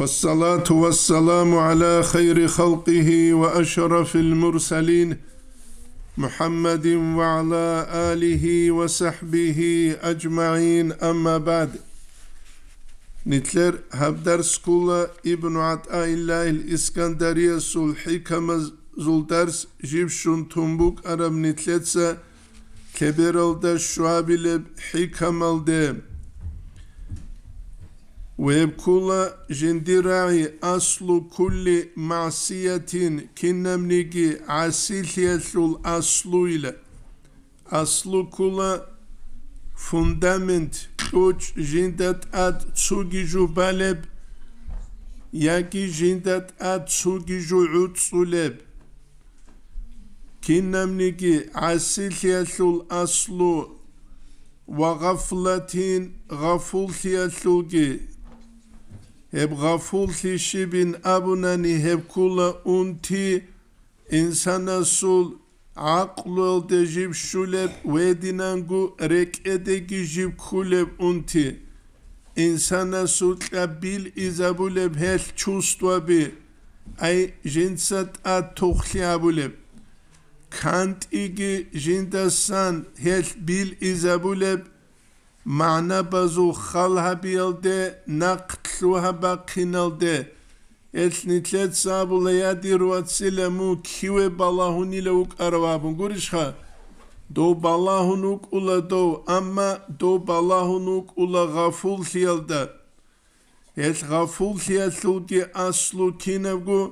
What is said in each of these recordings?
والصلاة والسلام على خير خلقه وأشرف المرسلين محمد وعلى آله وصحبه أجمعين أما بعد نتلر هب درس ابن عطاء الله الإسكندرية سول حكمة زول درس جيب شون تنبوك أرب نتلتسا كبيرال دا شعب حكمة ويبكل جندراعي أصل كل معصية كنمنيجي عسيلية الأصلويلة أصل كل فندمنت كوج جندت أد تسوجيجو بالب ياكي جندت أد تسوجيجو عدسولب كنمنيجي عسيلية الأصلو وغفلة غفلة السوجي hep gaful ti şibin abunani hep kula unti insana sul aklu dejib şulep ve dinangu rek edegi jib kulep unti insana sul bil izabulep hel çustu bi ay jinsat at tuhlabulep kant igi jindasan hel bil izabulep معنا بزو خلها بيلده نقد šuhaba kinalde. Etnitet sabula yadir vatsile mu kiwe balahunile uk arvabun. Gurişha. Do balahunuk ula do ama do balahunuk ula gaful siyalda. Et gaful di aslu kinevgu.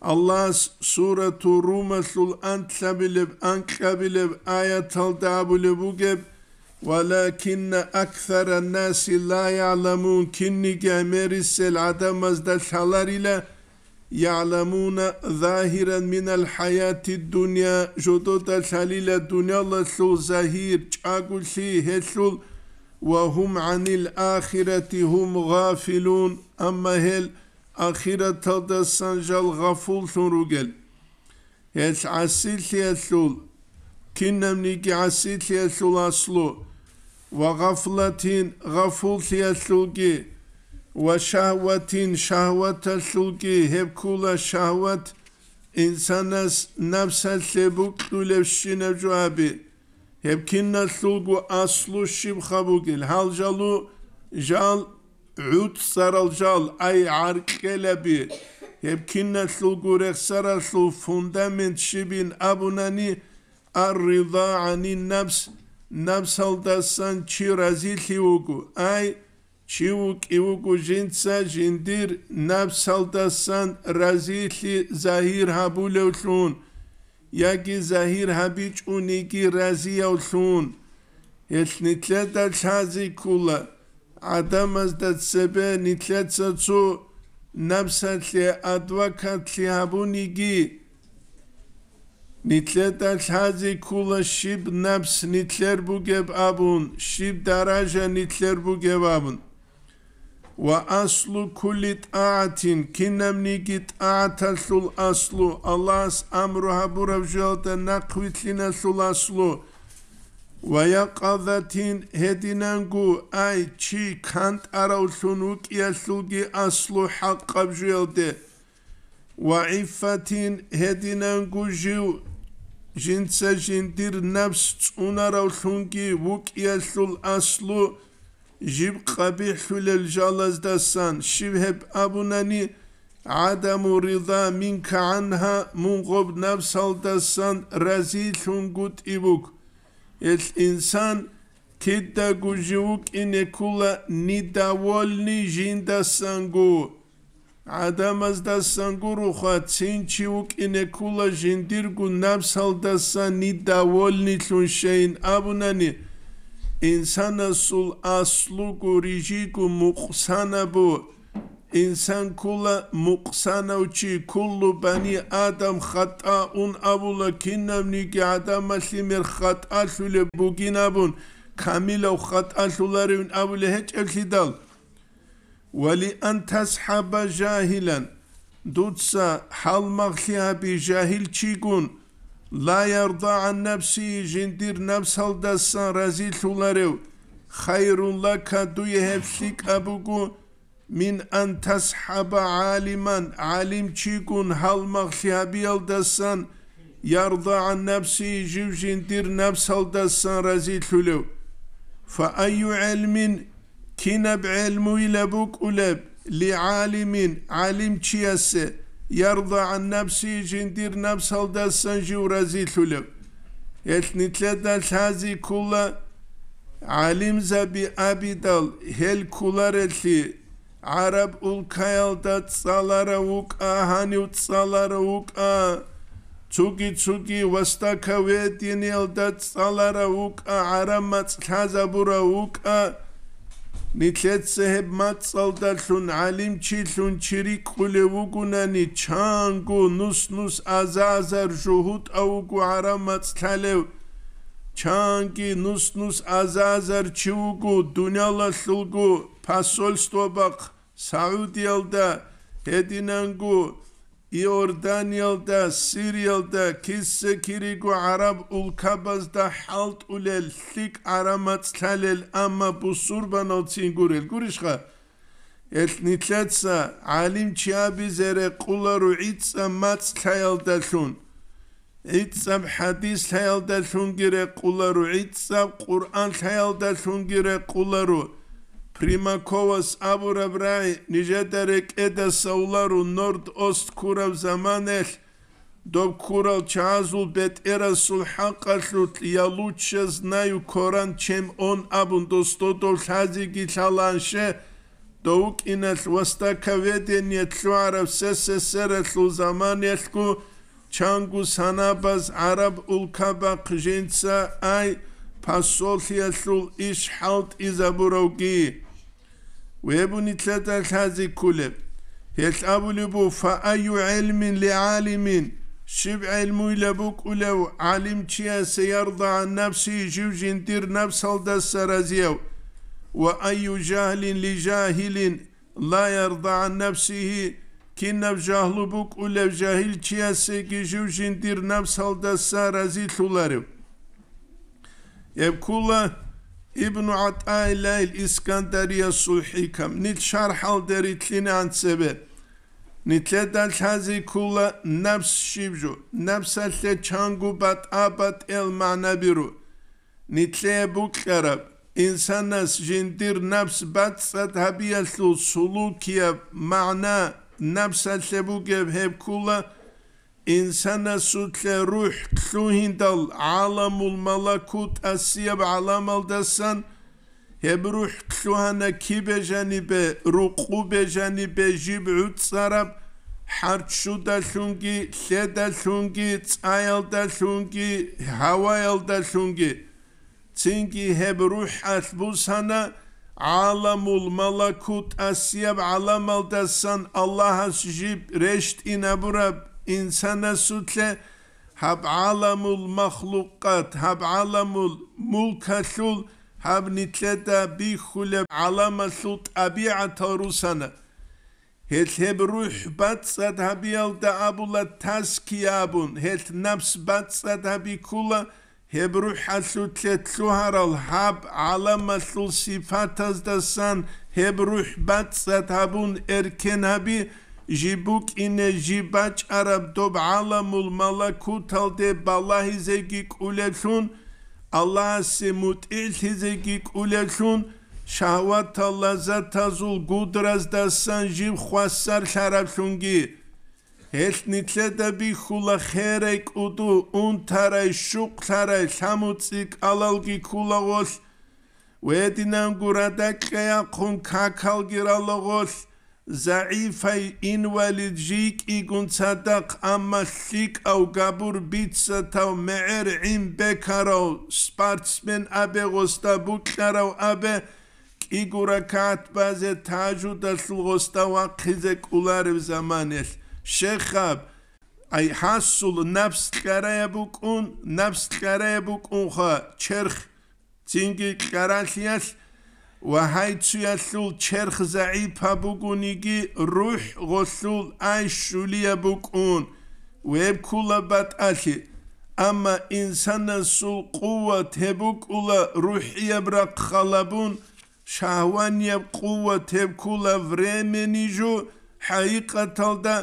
Allah suratu rumasul antsabilev anksabilev ayatal dabule bugeb. ولكن أكثر الناس لا يعلمون كني جاميرس العدم الشلر شالاريلا يعلمون ظاهرا من الحياة الدنيا جدود شليل الدنيا لسو زهير تشاقل شي هشل وهم عن الآخرة هم غافلون أما هل آخرة دا سنجل غفول سنرقل هش عسيل شي هشل كنا منيك عسيل شي هشل أصلو ve gafletin وغفلة غفوس السوقي وشهوة شهوة السوقي hep kula şahvet insana nefse sebuk tulevşi nevcu abi hep kinna sulgu aslu şib habugil halcalu jal ut saralcal ay arkelebi hep kinna sugu reksara sul fundament şibin abunani ar rıza anin nefs ნამსალდასან ჩი რაზი ლიუგუ აი ჩიუ კიუგუ ჟინცა ჟინდირ ნამსალდასან რაზი ლი ზაჰირ ჰაბულუშუნ იაგი ზაჰირ ჰაბიჭუნი კი რაზი აუშუნ ელნიტლე და ჩაზი კულა ადამას და ცებე ნიტლეცაცუ ნამსალე ადვაკატლი აბუნიგი نتلت الحازي كولا شيب نبس نتلر بوجب أبون شيب درجة نتلر بوجب أبون وأصل كل طاعة كنم نيجي طاعة الأصل الله أمرها برفجوت نقويت لنا الأصل ويقظتين هدينانغو أي تشي كانت أرو سنوك يسلجي أصل حق بجلده وعفتين هدينانغو جيو ჟინცა ჟინდირ ნავს წუნარავ ლუნგი უკიესულ ასლუ ჟიბ ყაბი ხულელ ჟალაზდასან შივჰებ აბუნანი ადამუ რიდა მინკა ანჰა მუნყობ ნავსალდასან რაზი ლუნგუტ იბუკ ეს ინსან ქიდა გუჟუკ ინეკულა ნიდავოლნი ჟინდასანგუ ადამას და სანგურუხა წინჩი უკინე ქულა ჟინდირგუ ნაბსალდასანი და ვოლნიშუნ შეინ აბუნანი ინსანასულ ასლუგუ რიჟიგუ მუყსანაბუ ინსანკულა მუყსანაუჩი ქულუ ბანი ადამ ხატა უნ აბულა ქინამნიკი ადამასი მერ ხატა შულე ბუგინაბუნ ქამილა ხატა შულარი უნ აბულე ჰეჭელ ხიდალ ولأن تسحب جاهلا دوتسا حال مغلية بجاهل تشيقون لا يرضى عن نفسي جندير نفس هل دسا رزيل ثلاريو خير لك دو هفسيك أبوكو من أن تسحب عالما عالم تشيقون حال مغلية بيال دسان يرضى عن نفسي جيو جندير نفس هل دسا رزيل فأي علم Kine ilmu ile buk uleb li alimin alim çiyası yarda an nefsi cindir nefsal dessan jivrazi tuleb. Etnitle delhazi kulla alim zabi abidal hel kular etli Arab ulkayalda tsalara uk ahani utsalara uk a Çuki hani tsugi vasta kavet yenilda tsalara uk a aramat uk a მიცეცებმა წალდაშუნ ალიმჩილუნ ჩირიკული უგუნანი ჩანგო ნუსნუს აზაზარ ჟუჰუტ აუგუ არამაცთალევ ჩანგი ნუსნუს აზაზარ ჩუგუ დუნალა ლულგუ ფასოლსტობაყ საუდიალდა ედინანგუ იორდანიელთა სირიელთა ქისე ქირიგო араბ ულკაბას და ჰალტ ულელ ლიკ араმაცთალელ ამა ბუსურბანო ცინგურელ გურიშხა ეთნიცა ალიმ ჩაბიზერე ყულარუ იცა მაცთაელთა შუნ იცამ ჰადის თაელთა შუნ გირე ყულარუ იცა ყურან თაელთა შუნ გირე ყულარუ Примаковас Абурабрай Нижетерек Эда Саулару Норд Ост Курав Заманех Доб Курал Чазул Бет Эра Сулхакашут Я лучше знаю Коран, чем он Абун Достото Хазиги Шаланше Доук Инас Вастакаведение Чуара СССР Сулзаманешку Чангу Санабаз Араб Улкаба Кжинца Ай Пасолхия Сул Ишхалт Изабуровгии. ويبني ثلاثة هذه كلب يتأب لبو فأي علم لعالم شبع علمو لبوك ولو علم تشيا سيرضى عن نفسه جيو جندير نفس الدسرازيو وأي جاهل لجاهل لا يرضى عن نفسه كنا جهل بوك ولا جاهل تشيا سيكي جيو جندير نفس الدسرازي ثلاريو يبكو الله İbn Atay ile İskenderiye sulhikam nit şerhal deritlinen sebep Nitledel hazi kula nefs şivcu, nefsetle çangu bat abat el manabiru. Nitleye bu kerab, insanas jindir nefs bat sadhabiyetlu sulukiye mana nefs elte bu hep kula insana sütle ruh suhindal alamul malakut asiyab alamal desen hep ruh suhana kibe janibe rukube janibe jib'ut sarab harçu da sungi se da sungi tsayal da sungi havayal da sungi çünkü hep ruh asbu sana alamul malakut asiyab alamal desen Allah'a jib reşt inaburab insanasutle hab alamul makhluqat hab alamul mulkashul hab nitleta bi khule alamasut abi'ata rusana hel heb ruh batsat habial da abula taskiyabun hel nafs batsat habi kula heb ruh hasutle tsuharal hab alamasul sifatas dasan heb ruh batsat habun erken habi Jibuk ine jibaç arab dob alamul malakut halde balahi zegik ulesun Allah semut il hizegik ulesun şahvat allaza tazul gudraz da san jib khwassar şarafşungi Hesnitle de bi kula herek udu un taray şuk taray şamutzik alalgi kula gos Vedinen guradak kaya kun kakal giralogos ზაიფაი ინვალიდჟიკ იგუნცადაყ ამახიკავ გაბურ ბიცათავ მეერ იმ ბექარავ სპარცმენ აბეღოსდა ბუკლარავ აბე კიგურა ქათბაზე თაჟუდა სულღოსდა ვაჴიზე კულარევ ზამანელ შეხაბ აი ჰასულ ნაფს ხარაებუკუნ ნაფს ხარაებუკუნ ხა ჩერხ წინგი ხარალიას ვაჰაიცუალ ჩერხ ზაიფა ბუგუნიგი რუჰ ღოსულ აი შულია ბუკუნ ვებკულა ბატალი ამა ინსანა სუ ყუვა თებუკულა რუჰია ბრა ხალაბუნ შაჰვანია ყუვა თებკულა ვრემენიჟუ ჰაიყათალდა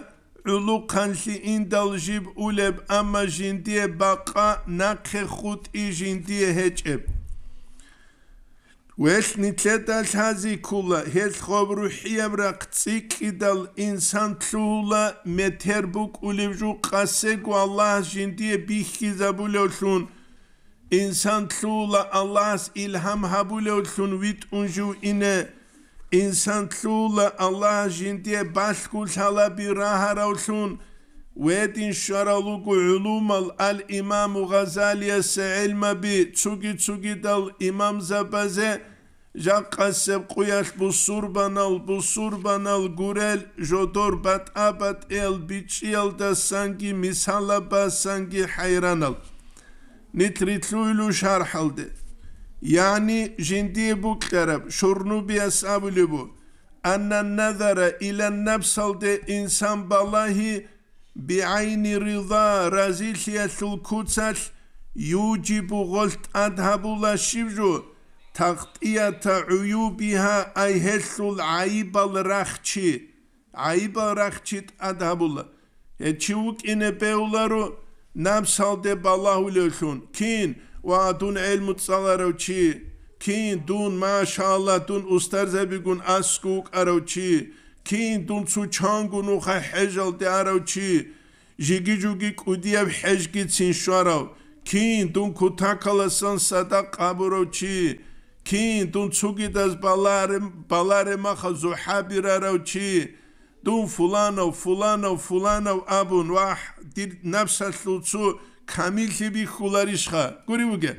ულუ ყანში ინდალჟიბ ულებ ამა ჟინდიე ბაყა ნაქე ხუტი ჟინდიე ჰეჭებ وإسني تشتاش هذه كلها هز خوب روحية مرقتسيك إذا الإنسان تسولا متربوك ولبجو قاسك Allah جندية بيخي زبول olsun. İnsan tuğla Allah's ilham habul olsun vit unju ine. İnsan tuğla Allah jindiye baş kulsala bir rahar olsun.'' Wedin šaralugu ulumal al imamu Gazaliye se elma bi cugi cugi dal imam zabaze Jakaseb kujaš busurbanal busurbanal gurel jodor bat abat el biçiyal da sangi misalaba sangi hayranal. Nitritluylu şarhalde. Yani jindi bu kerab şurnu bi asabülü bu. Anna nazara ile nefsalde insan balahi بعين رضا رازيلية الكوتسال يوجب غلط أذهب لشيفجو تغطية عيوبها أي هل العيب الرخشي عيب الرخشي أذهب الله اتشوك إن بيولارو نمسال دي بالله لشون كين وادون علم تصالارو كين دون ما شاء الله دون أسترزبقون أسكوك أروشي кин тунцу чангуну ха хежалти аравчи жигижуги кудияв хежги циншварав кин тун кутакаласан сада кабуровчи кин тун цугидас баларе баларе маха зухабир аравчи тун фуланов фуланов фуланов абун вах дир навсалуцу камили би хуларишха гуривуге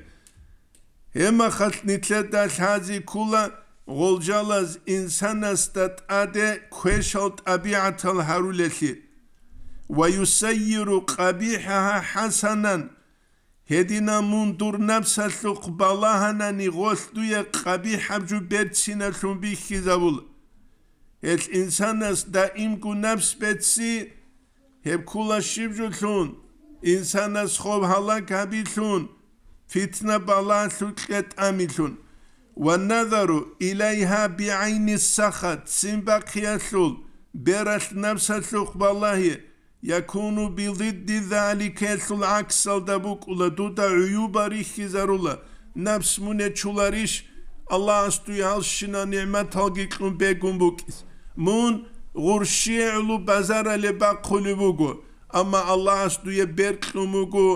эма хат нитлета лази кула Golcalas insanas tat ade kweşalt abiatal haruleti ve yusayyiru qabihaha hasanan hedina mundur nafsa suqbalahana ni gosluya qabihabcu bertsina sumbi kizabul el insanas daim ku nafs betsi hep kula şibcutun insanas xob halak habitun fitne bala sutket amitun والنذر إليها بعين السخط سنبق يسول برس نفس سخب الله يكون بضد ذلك يسول عكس الدبوك ولا دودا عيوب ريخ زرولا نفس من تشولاريش الله استيال شنا نعمت هاقيقن بيقن بوكس مون غرشيعلو بزر لبا قلبوكو أما الله استيال برقموكو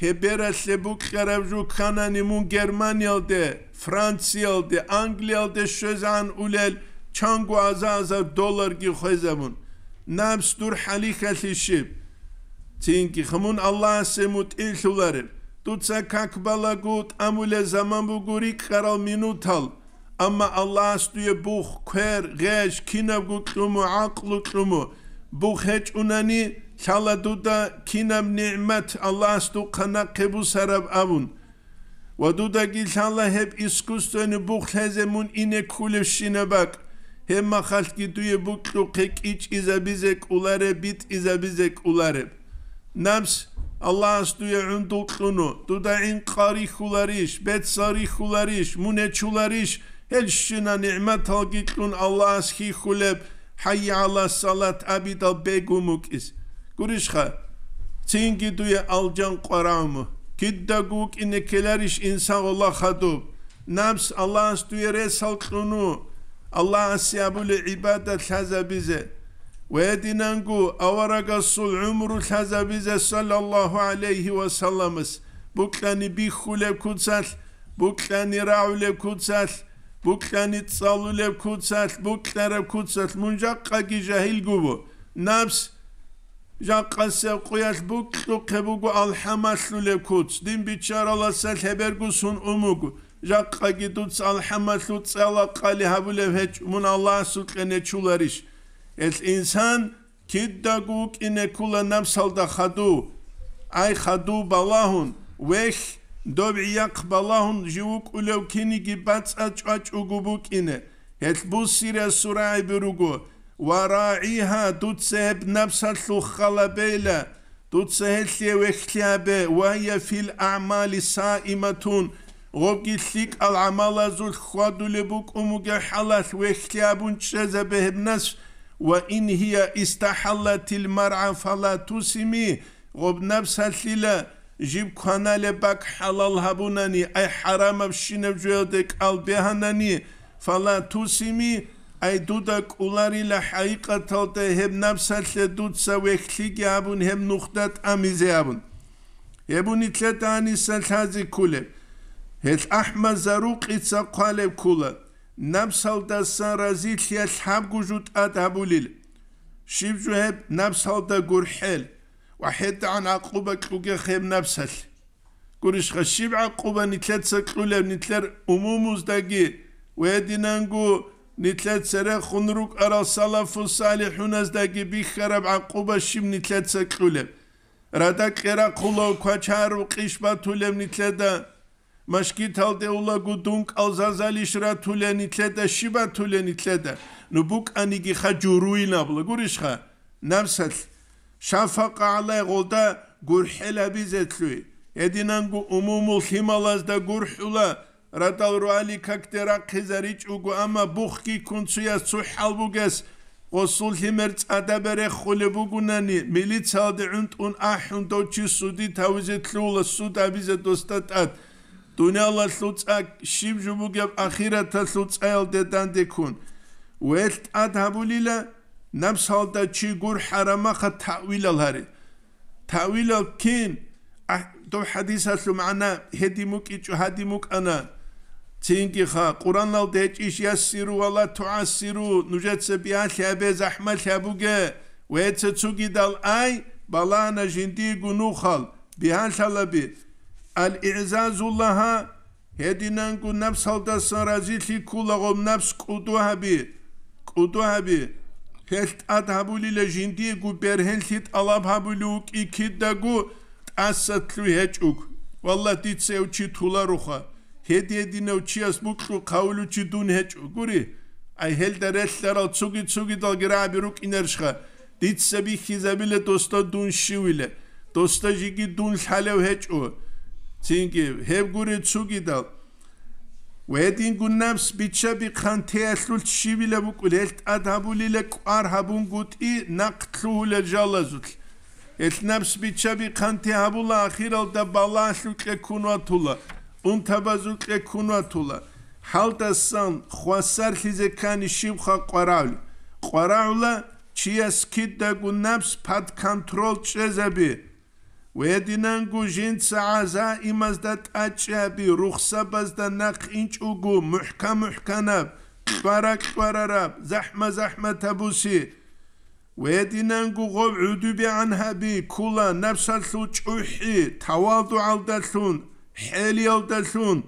ჰებერა შებუქერავჟუ ხანანი მუ გერმანიალდე ფრანციალდე ანგლიალდე შეზან ულელ ჩანგუ აზაზა დოლარ კი ხეზამუნ ნამს დურ ხალი ხალიში ჩინკი ხმუნ ალლაჰ სემუტ ილშულარ თუცა კაკბალაგუტ ამულე ზამან ბუგური ხარალ მინუთალ ამა ალლაჰ სტუე ბუხ ქერ ღეშ კინავგუ ქუმუ აყლუ ქუმუ ბუხეჭუნანი Şaladuda kinam ni'met Allah stu kana kebu sarab avun. Vaduda ki şala hep iskustonu buhlezemun ine kulevşine bak. Hem mahalt ki duye bu kek iç izabizek ulare bit izabizek ulare. Nams Allah astuya undukunu duda in karihulariş bet sarihulariş muneçulariş el şuna ni'met halgitlun Allah aski huleb hayya Allah salat abidal begumuk is.'' Gurişha, cingi duye alcan qaramı, kidda guk inekeler iş insan Allah hadub, nabs Allah'ın duya resal kunu, Allah asyabul ibadet haza bize, ve edinangu avaragassul umru haza bize sallallahu aleyhi ve sellem'iz, buklani bihule kutsal, buklani raule kutsal, buklani tsallule kutsal, buklere kutsal, muncakka ki cahil gubu, nabs, ჟანყანსე ყუიას ბუკლუ ქებუგუ ალჰამასლუ ლექუც დიმ ბიჩარალასა ლებერგუსუნ უმუგუ ჟაყაგიდუც ალჰამასლუ წალა ყალი ჰაბულევ ჰეჭ მუნ ალლაჰ სულყენე ჩულარიშ ეს ინსან ქიდდაგუ კინე ქულა ნამსალდა ხადუ აი ხადუ ბალაჰუნ ვეხ დობ იაყ ბალაჰუნ ჟიუკ ულევ ქინიგი ბაცა ჭვაჭუგუ ბუკინე ჰეთბუსირე სურაი ბირუგუ وراعيها تتسهب نفس الخلى بيلا تتسهل وكتابة وهي في الأعمال سائمة غوكي سيك العمل زول خادو لبوك أمك حلت وكتاب شزبه بنفس وإن هي استحلت المرعى فلا تسمي غب نفسها سلا جيب كنا لبك حلال هبونني أي حرام بشين بجودك قلبهنني فلا تسمي აი დუდა კულარი ლა ჰაიკათო და ჰემ ნაფსალე დუცა ვეხლი გაბუნ ჰემ ნუხდათ ამიზე აბუნ ებუნი თლეტანი სალთაზი კულე ჰელ აჰმა ზარუყი ცა ყალე კულა ნაფსალდა სარაზი თია ლჰაბგუჟუტ ადაბული შიბჯუ ჰებ ნაფსალდა გურჰელ ვაჰედ ან აყუბა კუგე ხემ ნაფსალ გურიშ ხა შიბა ყუბა ნითლეცა კულე ნითლერ უმუმუზდაგი ვედინანგუ ნიტლეცერე ხუნრუკ არა სალაფუ სალიჰუნაზდაგი ბიხარაბ აყუბა შიმ ნიტლეცე ყულე რადა ყერა ხულო ქვაჩარუ ყიშბა თულემ ნიტლედა მაშკი თალდე ულაგუ დუნკ ალზაზალიშ რა თულე ნიტლედა შიბა თულე ნიტლედა ნუ ბუკ ანიგი ხა ჯურუინა ბლა გურიშ ხა ნამსალ შაფაყა ალე ღოლდა გურჰელა ბიზეთლუი ედინანგუ უმუმულ ჰიმალაზდა გურჰულა რატალ როალი ქაქტერა ყიზარი ჭუგუ ამა ბუხკი კუნცია ცუ ჰალბუგეს ოსულ ჰიმერ წადაბერე ხულებუგუნანი მილიცალდი უნტუნ აჰუნდო ჩი სუდი თავიზე თლულა სუდ აბიზე დოსტატად დუნალა სუცა შიმჟუბუგე აჰირათა სუცაელ დედან დეკუნ ველტ ადაბულილა ნამსალდა ჩი გურ ჰარამა ხა თავილალარი თავილო კინ აჰ დო ჰადისა სუმანა ჰედიმუკი ჩუ ჰადიმუკ ანა Тинги ха Куранал дечиш я сируала туасиру нужетсе би ахабе захма хабуге вецэ цугидал ай балана жинди гунухал би ахалаби ал иъзазуллаха хединан гу нафс алда саразихи кулагом нафс кудуаби кудуаби хелт ад хабули ле жинди гу берхен хит алаб хабулу кикидагу ассатлу ячук валла дицэ учи туларуха ჰედიედინევ ჩიას მუკლუ ყავლუჩი დუნ ჰეჭუგური აი ჰელდერესლერო ცუგი ცუგი დაგრაბი რუკ ინერშხა დიცები ხიზაბილე დოსტა დუნ შივილე დოსტა ჯიგი დუნ ხალევ ჰეჭუ ცინკი ჰებგური ცუგი და ვედინ გუნნაბს ბიჩები ხან თეასლულ შივილე მუკლ ელტ ადაბულილე ყარ ჰაბუნ გუტი ნაკთულე ჯალაზუთ ელნაბს ბიჩები ხან თე ჰაბულა ახირალ და ბალანშუ ქეკუნვა თულა უმთავაზურ ყე ქუნვათულა ჰალდასან ხვასარ ხიზეკანი შიბხა ყვარავლ ყვარავლა ჩიას ქიდა გუნაფს ფად კონტროლ ჩეზები ვედინან გუჟინ წაზა იმას და ტაჭები რუხსაბაზ და ნაყინჭუგუ მუჰკა მუჰკანაბ ყვარა ყვარარა ზაჰმა ზაჰმა თაბუსი ვედინან გუღობ უდუბი ანჰაბი ქულა ნაფსალ ლუჭუჰი თავალდუ ალდალუნ حاليوتسون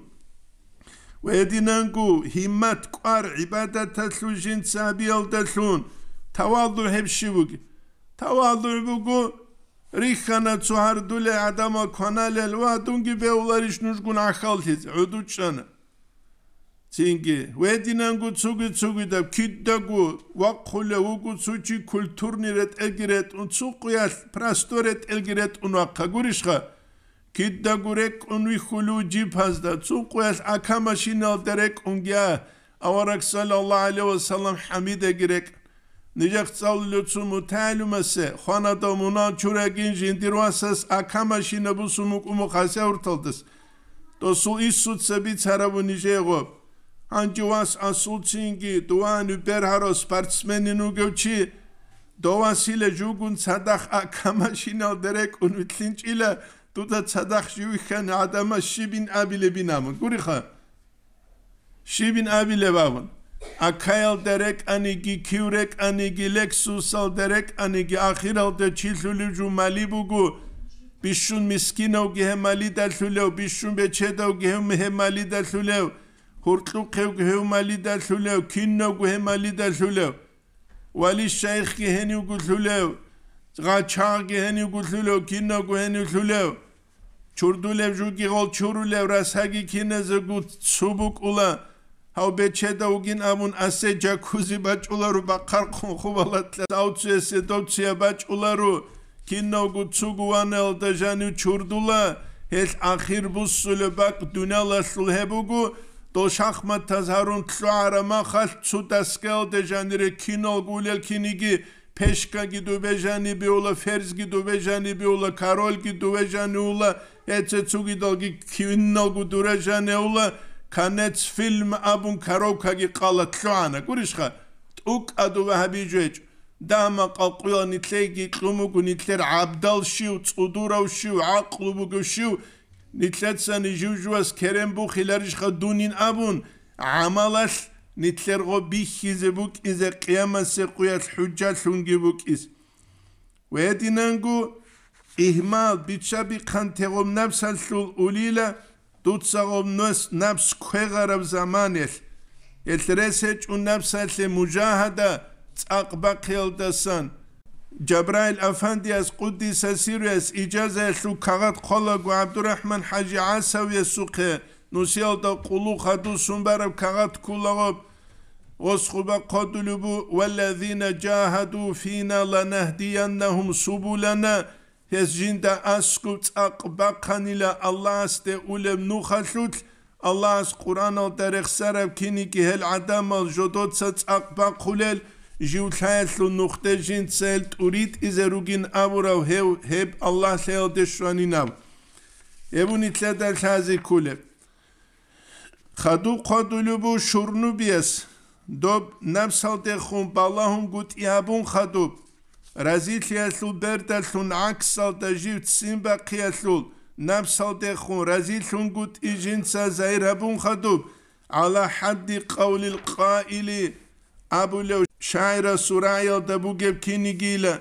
ويدينانكو همت قار عبادة تسوجين سابيوتسون تواضع هبشيوك تواضع بوكو Rikkana çuhardule adama kanale lvadun gibi ular iş nuşgun akal tiz. Ödüçanı. Çünkü ve dinen gu çugu çugu da küdde gu vakkule ugu çuçi kültür niret elgiret un çukuyas prastoret elgiret un akka gurişka. გიდაგურე კუნვი ხულუ ჯიფას და წუყუას აკამაშინალ დერეკ უნგია ავარაკ სალალლა ალე ვასალამ ჰამიდე გირეკ ნიჯახ წავლილო წუ მუთალუმასე ხანა და მუნა ჩურეგინ ჟინდირვასას აკამაშინა ბუ სუმუ კუმუ ხასე ურთალდეს და სუ ისუ ცები ცარავუ ნიჟეღო ანჯუას ასულცინგი დუანუ ბერჰარო სპარტსმენინუ გევჩი და ვასილე ჯუგუნ სადახ აკამაშინალ დერეკ უნვი თლინჭილა თუდა ცადახში ვიხან ადამა შიბინ აბილებინ ამონ გური ხა შიბინ აბილებავონ აკაილ დერეკ ანიგი ქიურეკ ანიგი ლექსუსალ დერეკ ანიგი ახირალ და ჩილული ჯუმალი ბუგუ ბიშუნ მისკინო გემალი და ლულევ ბიშუნ ბეჩედო გემალი და ლულევ ხურტუ ქევ გემალი და ლულევ ქინნო გემალი და ლულევ ვალი შეიხი ჰენი გულულევ ღაჩა გემი გულულევ ქინნო გემი გულულევ ჩურდულებ ჟუგიღო ჩურულებ რასაგი ქინეზგუ ცუბუკულა აუბე ჩედა უგინ ამუნ ასე ჯაკუზი ბაჭულარუ ბაყარყუნ ხუბალატლა დაუცი ესე დოცია ბაჭულარუ ქინნოგუ ცუგუანელ დაჟანი ჩურდულა ეს ახირბუს სულე ბაკ დუნალა სულჰებუგუ დოშახმათაზარუნ ტლუარა მახალ ცუდასკელ დეჟანირე ქინოგულელ ქინიგი ფეშკა გიდუ ბეჟანი ბიოლა ფერზ გიდუ ბეჟანი ბიოლა კაროლ გიდუ ბეჟანი ულა ეცე ცუგი დოგი ქინოგუ დურაჟანეულა ქანეც ფილმ აბუნ კაროქაგი ყალა თლანა გურიშხა ტუკ ადუ ვაბიჯეჯ დამა ყალყიონი თლეგი ყუმუგუ ნითლერ აბდალში უწუდურავში აყლუბუგუში ნითლეცანი ჟუჟუას ქერემბუ ხილარიშხა დუნინ აბუნ ამალას ნითლერღო ბიხიზე ბუკ იზე ყიამასე ყუიას ჰუჯა ლუნგი ბუკის ვედინანგუ ihmal bitsabi khantegom napsalul ulila tutsagom nus naps khegarab zamanel elreseç un napsalle mujahada tsaqba khildasan jabrail afandi as quddis asirus ijaza su khagat khologu abdurrahman haji asav yesuqe nusialda qulu khadu sunbarab khagat kulagob وَسُبْحَ قَدْلُبُ وَالَّذِينَ جَاهَدُوا فِينَا لَنَهْدِيَنَّهُمْ سُبُلَنَا ჰესჯინდა ასკუ წაყბა ხანილა ალას დე ულემ ნუ ხალუთ ალას ყურანალ დერხსარებ ქინი კი ჰელ ადამალ ჟოდოცა წაყბა ხულელ ჟიუთაილუ ნუ ხდეჯინ წელ ტურით იზერუგინ ავურავ ჰევ ჰებ ალას ჰელ დეშვანინამ ებუნი წადა ხაზი ხულე ხადუ ყადულუბუ შურნუბიეს დობ ნამსალ დე ხუმ ბალაჰუმ გუტიაბუნ ხადუბ разилиалудерталун аксалта жив симбакиалул намсалдехун разилунгут ижинца зайрабун хаду ала хадди каулил каили абу ля шайра сурайл табугеб кинигила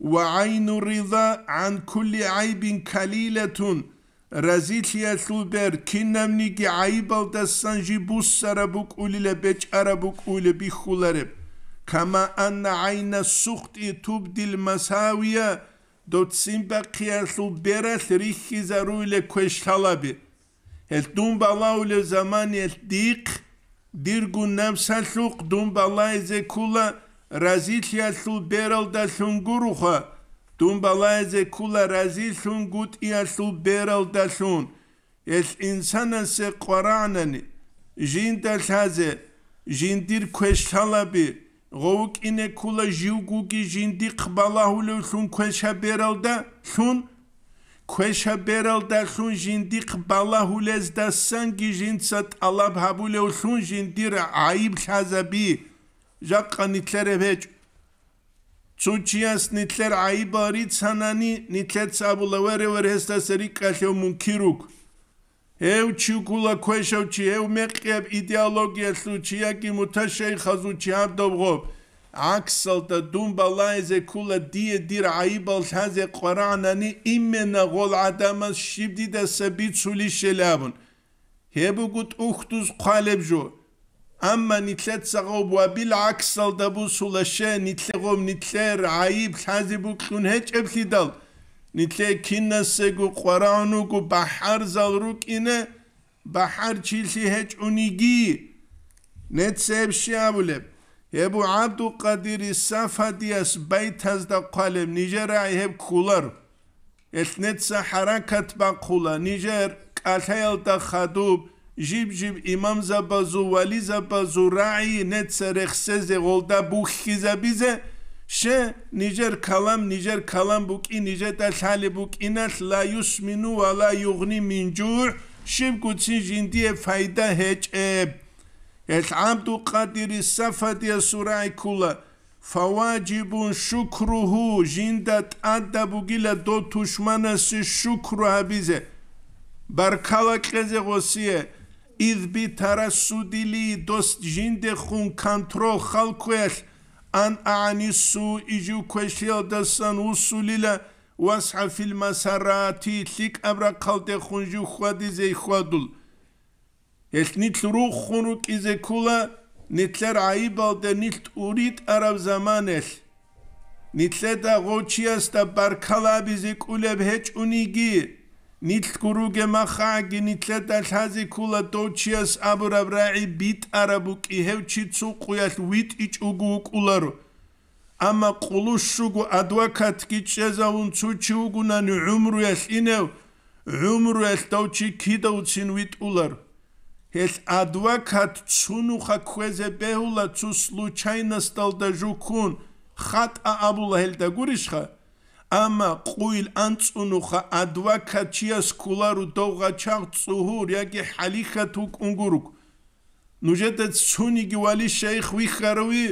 ва айну рида ан кулли айбин калилатун разилиалудер кинамниги айбалта санжи буссарабук улиле бечарабук улиле бихуларе Kama anna ayna suhti tubdil masaviye do tsimba qiyasu bereth rihi zarule kweshtalabi. El dumba laule zaman el dik dirgu nafsa suq dumba laize kula razitya su beral da sunguruha dumba laize kula razi sungut iya su beral da sun. Es insana se qoranani jinda saze jindir kweshtalabi. ღოუკინე ქულა ჟიუგუგი ჟინდი ყბალაჰულო შუნ ქეშა ბერალდა შუნ ქეშა ბერალდა შუნ ჟინდი ყბალაჰულეს და სანგი ჟინცა ტალაბ ჰაბულო შუნ ჟინდი რაიბ ხაზაბი ჟაყანი ტლერე ვეჭ ჩუჩიას ნიტლერ აიბარი ცანანი ნიტლეცაბულა ვერე ვერესტასერი კაშო მუნქირუკ ეუ ჩიკულა ქეშოჩი ეუ მეყიებ იდეოლოგიას უჩი აკი მუთაშეი ხაზუჩი ამდობღობ აქსელ და დუმბალაიზე ქულა დიე დი რაიბალ ჰაზე ყურანანი იმენა ღოლ ადამას შიბდი და საბი ცული შელავონ ჰებუგუტ უხტუს ყალებჟო ამა ნიტლეთ საღობუა ბილ აქსელ და ბუსულა შე ნიტლეღომ ნიტლერ აიბ ჰაზე ბუკუნ ჰეჭებლიდალ ნიტლე ქინასეგუ ყვარანუგუ ბაჰარზალრუ კინე ბაჰარჩილი ჰეჭუნიგი ნეცებში აბულებ ებუ აბდუ ყადირი საფადიას ბაითაზ და ყალე ნიჯერა ეებ ქულარ ესნეცა ჰარაკათ ბა ყულა ნიჯერ ალჰელ და ხადუ ჟიბ ჟიბ იმამ ზაბაზუ ვალი ზაბაზუ რაი ნეცერ ხსეზე ყოლდა ბუხი ზაბიზე შე ნიჯერ ქალამ ნიჯერ ქალამ ბუკი ნიჯერ და ხალი ბუკი ნას ლაიუს მინუ ალა იუღნი მინჯურ შიმ კუცი ჟინდიე ფაიდა ჰეჭე ეს ამდუ ყადირი საფადი სურაი კულა ფავაჯიბუნ შუკრუჰუ ჟინდა ტადა ბუგილა დო თუშმანას შუკრუ აბიზე ბარკალა ყეზე ღოსიე იზბი თარასუდილი დოს ჟინდე ხუნ კანტრო ხალქუეს ან აანისუ იჯუ ქეშიოდასან უსულილა ვასჰა ფილ მასარათი ლიკ აბრა ქალდე ხუნჯუ ხვადი ზე ხვადულ ესნი ტრუ ხუნუ კიზე ქულა ნიტლერ აიბალდე ნილტ ურიტ араბ ზამანელ ნიტლედა ღოჩიასტა ბარქალაბიზი კულებ ჰეჭუნიგი ნიცკურუგე მახაგი ნიცლეთა ხაზი ქულა დოჩიას აბურაბრაი ბიტ არაბუკი ჰევჩი წუყუას ვიტიჭუგუ უკულარო ამა ყულუშუგუ ადვოკატ კიჩეზავუნ წუჩუგუნანი უმრუეს ინევ უმრუეს დოჩი კიდოუცინ ვიტულარ ეს ადვოკატ ცუნუხა ქვეზე ბეულა წუსლუ ჩაინასტალ და ჟუკუნ ხატა აბულა ჰელდა გურიშხა ამა ყუილ ანწუნუხა ადვაკატია სკულარუ დოღაჩაღ წუჰურ იაკი ჰალიხათუ კუნგურუკ ნუჟეთეც ჩუნიგი ვალი შეიხ ვიხარვი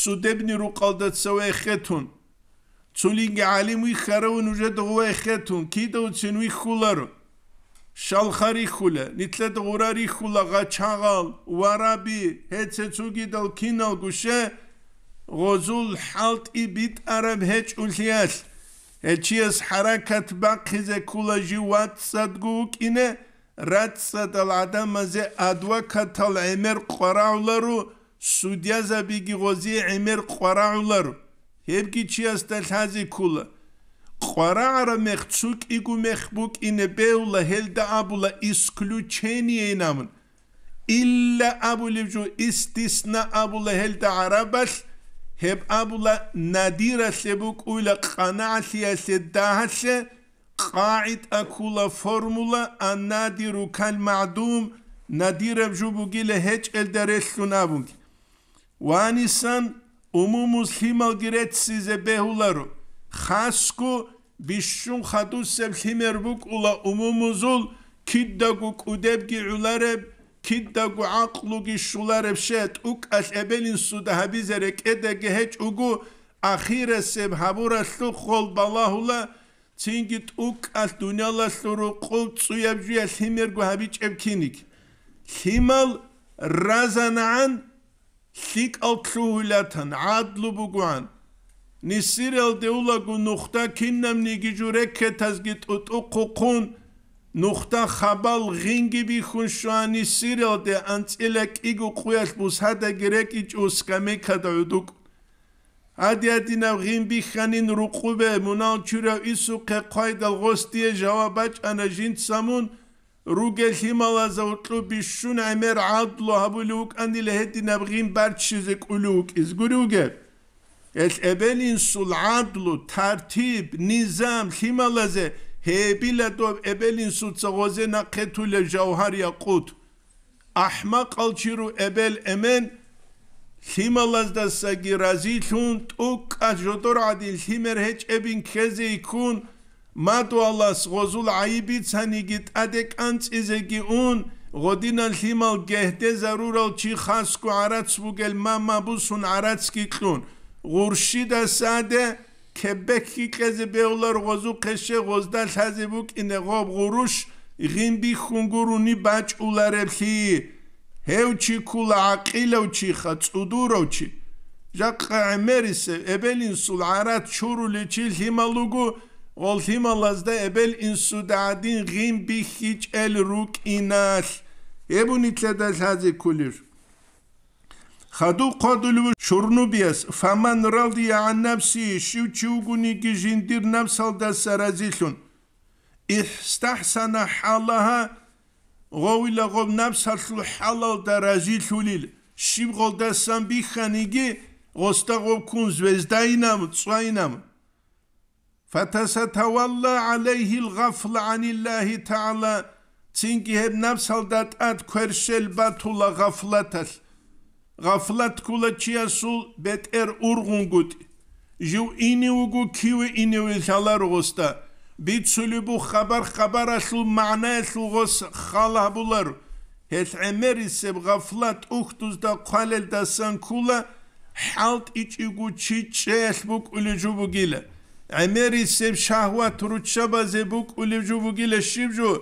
სუდებნი რუყალდაცავე ხეთუნ ცულინგი ალიმი ვიხარვი ნუჟეთღვე ხეთუნ კიდო ჩინ ვიხულარუ შალხარი ხულა ნიტლეთღურარი ხულა ღაჩაღალ ვარაბი ჰეცეცუგიდალ კინალგუშე ღოზულ ჰალტი ბიტ არამ ჰეჭულიას ეჩიეს ჰარაკათ ბაქიზე კულაჟი ვატსად გუკინე რაცად ადამაზე ადვოკატალ ემერ ყვარავლარუ სუდიაზა ბიგიღოზი ემერ ყვარავლარუ ჰებკი ჩიეს და ლაზი კულა ყვარაარა მეხცუკ იგუ მეხბუკ ინე ბეულა ჰელდა აბულა ისკლუჩენი ენამ ილა აბულიჯუ ისტისნა აბულა ჰელდა არაბალ Heb abla, nadira sebuk ula kanaasiye seddahase qaid akula formula an nadiru kal ma'dum nadire jubu gile heç elde ressunabung vanisan umumu simal giret size behularu hasku bişşun hadus seb himerbuk ula umumuzul kiddaguk udebgi ulareb ქიდაგუ აყლუგი შულარებ შეტ უკალ ებელინ სუდა ჰაბიზერე კედეგე ჰეჭ უგუ ახირესებ ჰაბურასლუ ხოლ ბალაჰულა ცინგიტ უკალ დუნალასლურუ ყულ წუებ ჟია ლიმერგუ ჰაბიჭებ ქინიკ ლიმალ რაზანაან ლიკალ ქლუულათან ადლუ ბუგუან ნისირელ დეულაგუ ნუხთა ქინნამ ნიგიჯურე ქეთაზგიტ უტუ ყუყუნ ნუხთა ხაბალ ღინგი ბიხუშვანი სირელდე ანწილეკ იგუ ყუეშ ბუსადე გრეკი ჭუსკა მექადოდუკ ადი ადინა ღინბი ხანინ რუყუბე მუნალჩურა ისუ ქეყვაიდა ღოსტიე ჟავაბაჭ ანაჟინ სამუნ რუგე ჰიმალაზა უტლუ ბიშუნ ამერ ადლუ ჰაბულუკ ანდილე ჰედინა ღინ ბარჩიზე ყულუკ ისგურუგე ეს ებელინ სულ ადლუ თარტიბ ნიზამ ჰიმალაზე ჰებილატო ებელინ სუცოგოზენა ქეთულე ჯავჰარია ყუთ აჰმა ყალჩირუ ებელ ემენ ჰიმალაზდასაგი რაზილუნ ტუკა ჯოტორადი ჰიმერ ჰეჭებინ ხეზე იქუნ მატუ ალას ღოზულ აიბი ცანიგი ტადეკან წიზეგი უნ ღოდინალ ჰიმალ გეჰდე ზარურალ ჩი ხასკუ არაცბუგელ მამაბუსუნ არაცკი ყუნ ღურში და სადე Kebek Kebeki kezi beyler gozu keşe gozdal hazibuk ine gob guruş gimbi khunguruni baç ularephi hevçi kula akilevçi hatsudurovçi Jakka emeris ebelin sul arat çuruli çil himalugu ol himalazda ebel insudadin gimbi hiç el ruk inar. Ebunitle de hazi kulür. Хаду кадулу шурнубиас, фаман радия ан набси, шив чугуни гижиндир набсал да саразилун. Ихстахсана халаха, гоуила гоб набсалу халал да разилулил. Шив гол да сам биханиги, госта гоб кун звездайнам, цуайнам. Фатасатавалла алейхил гафла аниллахи таала, цинги хеб набсал да тат квершел батула гафлатал. ღაფლად ქულა ჩიასულ ბეტერ ურგუნგუტ ჟუ ინიუგუ ქივი ინიუი ხალარუგოსტა ბიცული ბუ ხაბარ ხაბარასულ მანაესულგოს ხალაბულარ ეს ემერისებ ღაფლად უხტუს და ყალელ და სანკულა ჰალტ იჭიგუ ჩი ჩესბუ კულიჯუ ბუგილა ემერისებ შაჰვა თრუჩაბაზე ბუ კულიჯუ ბუგილა შიბჯუ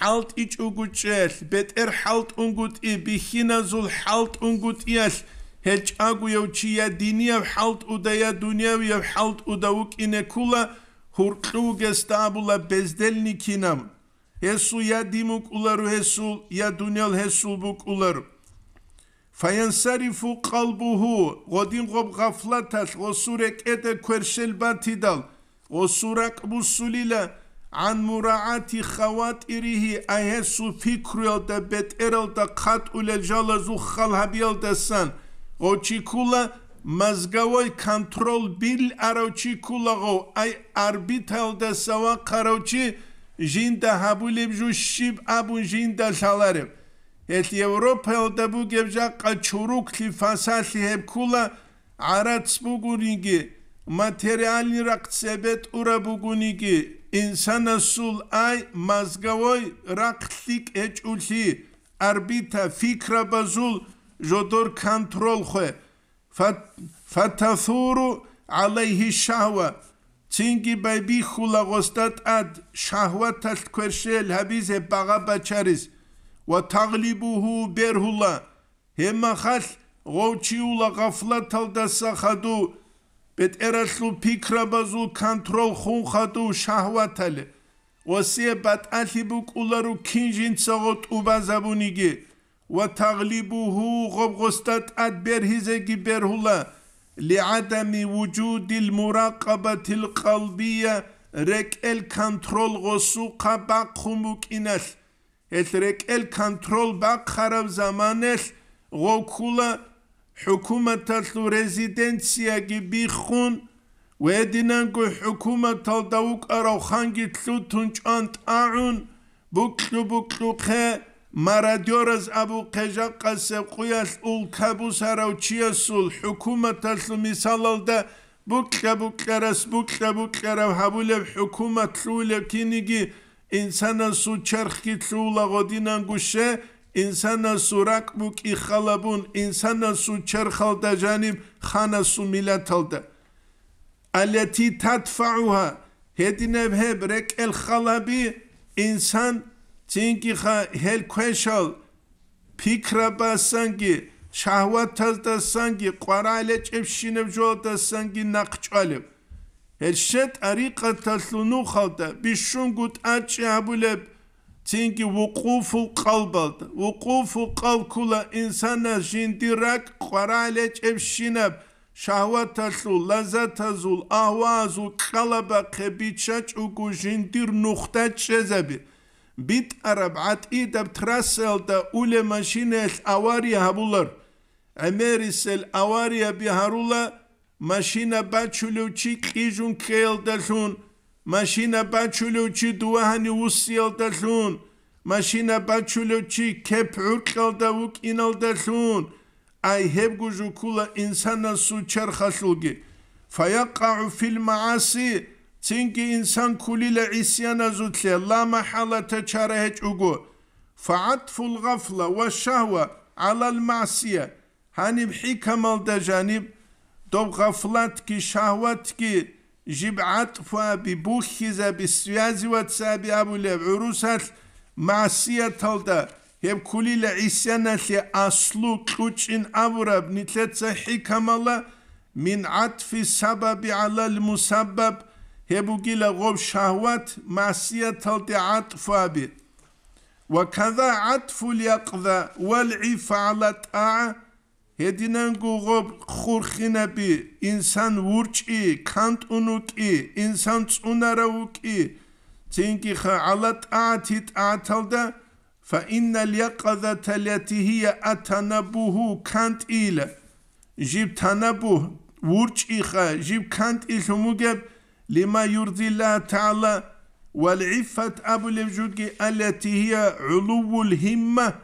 halt ich ugutschel beter halt ungut i bihinazul halt ungut ias hech agu yochia dinia halt udaya dunia ya halt udawuk ine kula hurqugestabula bezdelnikinam hesu ya dimuk ularu hesu ya dunial hesu buk ularu fayansarifu qalbuhu qodim qob ghaflatas osurek ete kwershelbatidal osurak busulila ან მურაათი ხავატირიჰი აიესუ ფიქრიალ და ბეტერალ და ხატულე ჟალაზუ ხალჰაბიალ დასან ოჩიკულა მაზგავოი კონტროლ ბილ აროჩიკულაღო აი არბიტალ და სავა ხაროჩი ჟინდა ჰაბულიბ ჟუშიბ აბუ ჟინდა ლალარე ეს ევროპელ და ბუგებჟა ყაჩურუკ ლიფასალი ჰებკულა არაც ბუგურიგი მატერიალი რაკცებეთ ურა ბუგუნიგი insana sul ay mazgavoy raqtlik echulsi arbita fikra bazul jodor kontrol khe fatathuru alayhi shahwa chingi bay bi khula gostat ad shahwa tal kwershel habize baga bacharis va taglibuhu berhula hema khal gochi ula gafla talda sahadu بتقرشلو پیکرا بازو کنترول خون خدو شهوت هله واسیه بدعتی بک اولارو کینجین ساغت او بزبونیگی و هو غب غستت اد برهیزگی برهولا لعدم وجود المراقبه القلبية رك ال كنترول غسو قبق خموك إنش ات رك ال كنترول خراب زمانش غوکولا حکومت تل روزیدنسیا گی بخون و ادینن کو حکومت التاوق راو خانگی تل تونچانت آرون بو کتبو کخه مارادورز ابو قجا قصه قیاس اول تابوساروچیا سول حکومت تل میسالالده بو کتبو کراس بو کتبو قراو حبول حکومت تلو لکینی گی انساناسو چارجی تل لاو دینن گوشه insana su rakbuk i halabun, insana su çerhalda canim, hana su milatalda. Aleti tatfa'uha, hedinev hebrek el halabi, insan çünkü hel kweşal, pikra basangi, şahvat tazda sangi, qarale çepşinev jolda sangi nakçalev. Her şet arika taslunu halda, bişungut açı abuleb, Çünkü vukufu kalbaldı. Vukufu kalkula insana jindirak kvarale çevşinab. Şahvat azu, lazat azu, ahva azu, kalaba kebiçaç uku jindir nukta çezabi. Bit arab at'i dab trasselda ule maşinel avari habular. Emerisel avari biharula maşina bachulu çik izun keldasun. ماشینه باچولو چی دوهنی وستی آلده شون. ماشینه باچولو چی کپ عرق آلده وک این شون. ای هبگو جو کلا انسانن سوچر خاشلوگی. فا یقعو فی المعاسی. چینگی انسان کلیل عیسیان از اوتلیه. لا محاله تا چاره الغفله و شهوه علی المعاسیه. هنی بحیکم آلده جانیب. دو غفلاتکی شهواتکی. جيب عطفة ببوخزة بسيازي وتسابي أبو لب عروسة معصية تلدا هب كل لعيسيانة لأصلو قوشين أبرب نتلت صحي كمالا من عطف سبب على المسبب هبو جيلا غوب شهوات معصية تلدا عطفة بي وكذا عطف اليقظة والعفة على هدينانگو غب خورخينا بي إنسان ورچي كانت أنوكي إنسان تسوناروكي تينكي خا علت آتيت دا فإن اليقظة التي هي أتنبه كانت إيلا جيب تنبه ورچي خا جيب كانت إيلا لما يرضي الله تعالى والعفة أبو لفجوكي التي هي علو الهمة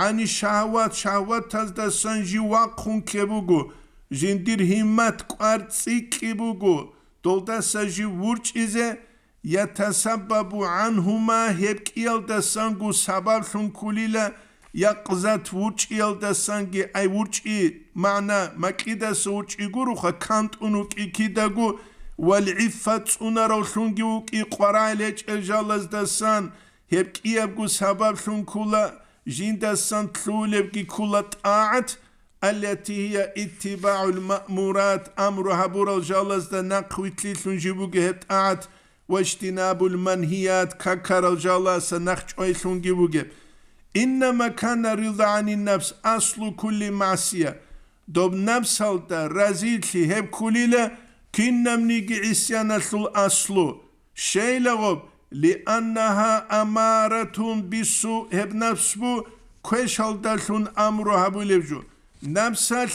ანი შავა შავა თას და სანჯი ვაკუნ ქებუგუ ჟინდირ ჰიმმათ ყარცი ქებუგუ დოლდა საჟი ვურჩიზე يتسبب عنهما هيبك يلدى سانجو سبب شنكوليلا يقزات ورش يلدى سانجي اي ورش اي معنى ما كيدا سورش اي غورو خا كانت انو كي كيدا غو والعفة تسونا رو شنجيو كي قرائل اج اجالز دا سان هيبك يبقو سبب شنكولا جند سنت لولبكي كلت آعت التي هي اتباع المأمورات أمرها برا جالس دا نقوي تليتلون جيبوك هت آعت واجتناب المنهيات ككر جالس نخش ايتلون جيبوك إنما كان رضا عن النفس أصل كل معصية دوب نفس هلتا رزيل هب كليلة كنم نيجي عسيانة أصلو شيء لغب لأنها أمارة بسوء هب نفس بو كوش الدلون أمرو هبولبجو نفسل